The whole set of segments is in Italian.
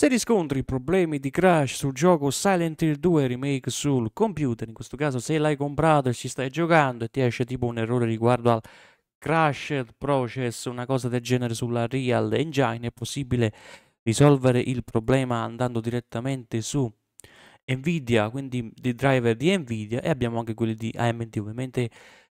Se riscontri problemi di crash sul gioco Silent Hill 2 Remake sul computer, in questo caso se l'hai comprato e ci stai giocando e ti esce tipo un errore riguardo al crash process, una cosa del genere sulla Real Engine, è possibile risolvere il problema andando direttamente su Nvidia, quindi di driver di Nvidia e abbiamo anche quelli di AMD ovviamente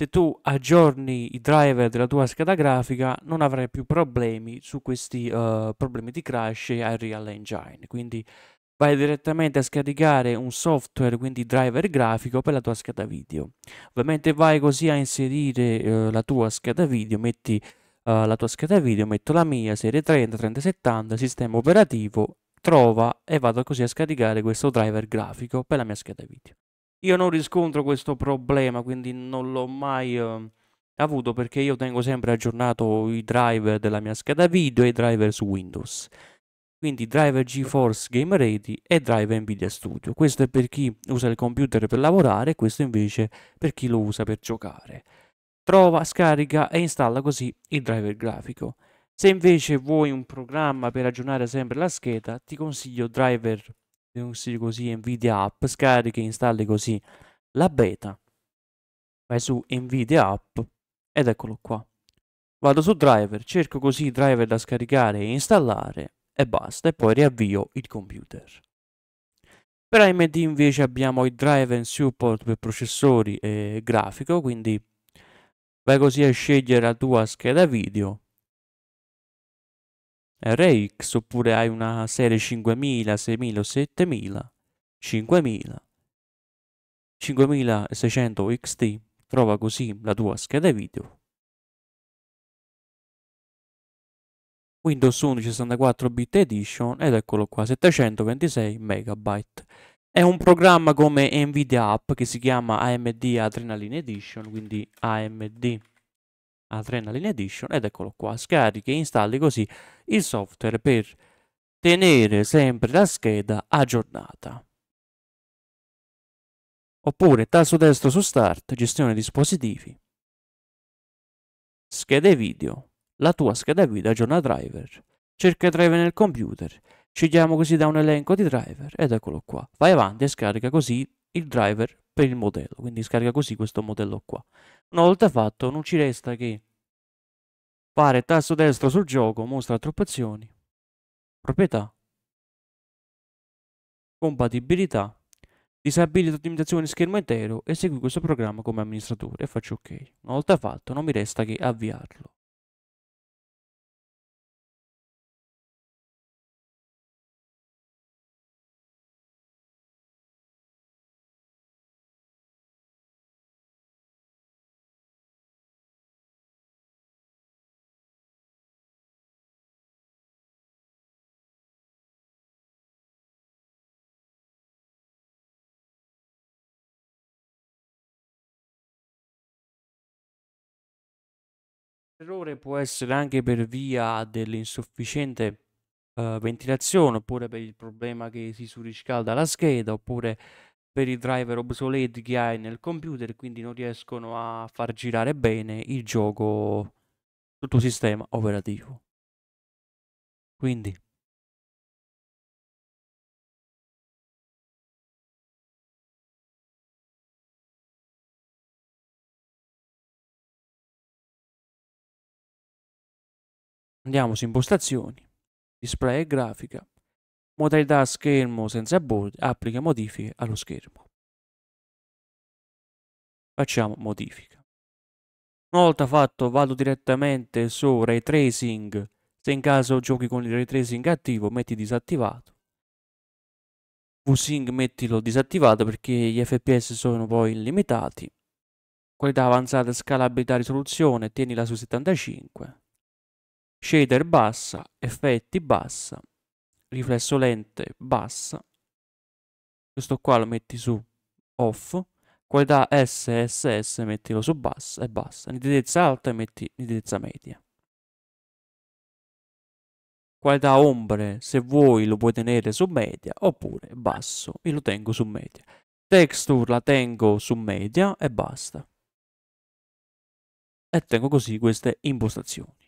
se tu aggiorni i driver della tua scheda grafica non avrai più problemi su questi uh, problemi di crash a Real Engine quindi vai direttamente a scaricare un software quindi driver grafico per la tua scheda video ovviamente vai così a inserire uh, la tua scheda video metti uh, la tua scheda video metto la mia serie 30 3070 sistema operativo trova e vado così a scaricare questo driver grafico per la mia scheda video io non riscontro questo problema, quindi non l'ho mai eh, avuto perché io tengo sempre aggiornato i driver della mia scheda video e i driver su Windows. Quindi driver GeForce Game Ready e driver Nvidia Studio. Questo è per chi usa il computer per lavorare, questo invece per chi lo usa per giocare. Trova, scarica e installa così il driver grafico. Se invece vuoi un programma per aggiornare sempre la scheda, ti consiglio driver Linux così Nvidia App, scarichi e installi così la beta. Vai su Nvidia App ed eccolo qua. Vado su driver, cerco così driver da scaricare e installare e basta e poi riavvio il computer. Per AMD invece abbiamo i driver support per processori e grafico, quindi vai così a scegliere la tua scheda video eh, RX oppure hai una serie 5000, 6000 o 7000, 5000, 5600 XT, trova così la tua scheda video. Windows 11 64 bit edition ed eccolo qua 726 MB. È un programma come Nvidia App che si chiama AMD Adrenaline Edition, quindi AMD Adrenaline Edition ed eccolo qua, scarichi e installi così il software per tenere sempre la scheda aggiornata. Oppure tasto destro su Start, gestione dispositivi, schede video, la tua scheda video aggiorna driver, cerca driver nel computer, scegliamo così da un elenco di driver ed eccolo qua, vai avanti e scarica così il driver per il modello, quindi scarica così questo modello qua. Una volta fatto non ci resta che fare tasto destro sul gioco, mostra troppe azioni, proprietà, compatibilità, disabilito ottimizzazione schermo intero, e esegui questo programma come amministratore e faccio ok. Una volta fatto non mi resta che avviarlo. L'errore può essere anche per via dell'insufficiente eh, ventilazione, oppure per il problema che si surriscalda la scheda, oppure per i driver obsoleti che hai nel computer, quindi non riescono a far girare bene il gioco sul tuo sistema operativo. Quindi Andiamo su impostazioni, display e grafica, modalità schermo senza board, applica modifiche allo schermo. Facciamo modifica. Una volta fatto vado direttamente su Ray Tracing, se in caso giochi con il Ray Tracing attivo metti disattivato. VSync mettilo disattivato perché gli FPS sono poi illimitati. Qualità avanzata, scalabilità, risoluzione, tienila su 75 shader bassa, effetti bassa, riflesso lente bassa, questo qua lo metti su off, qualità SSS mettilo su bassa e basta, nitidezza alta e metti nitidezza media. Qualità ombre, se vuoi lo puoi tenere su media oppure basso, e lo tengo su media. Texture la tengo su media e basta. E tengo così queste impostazioni.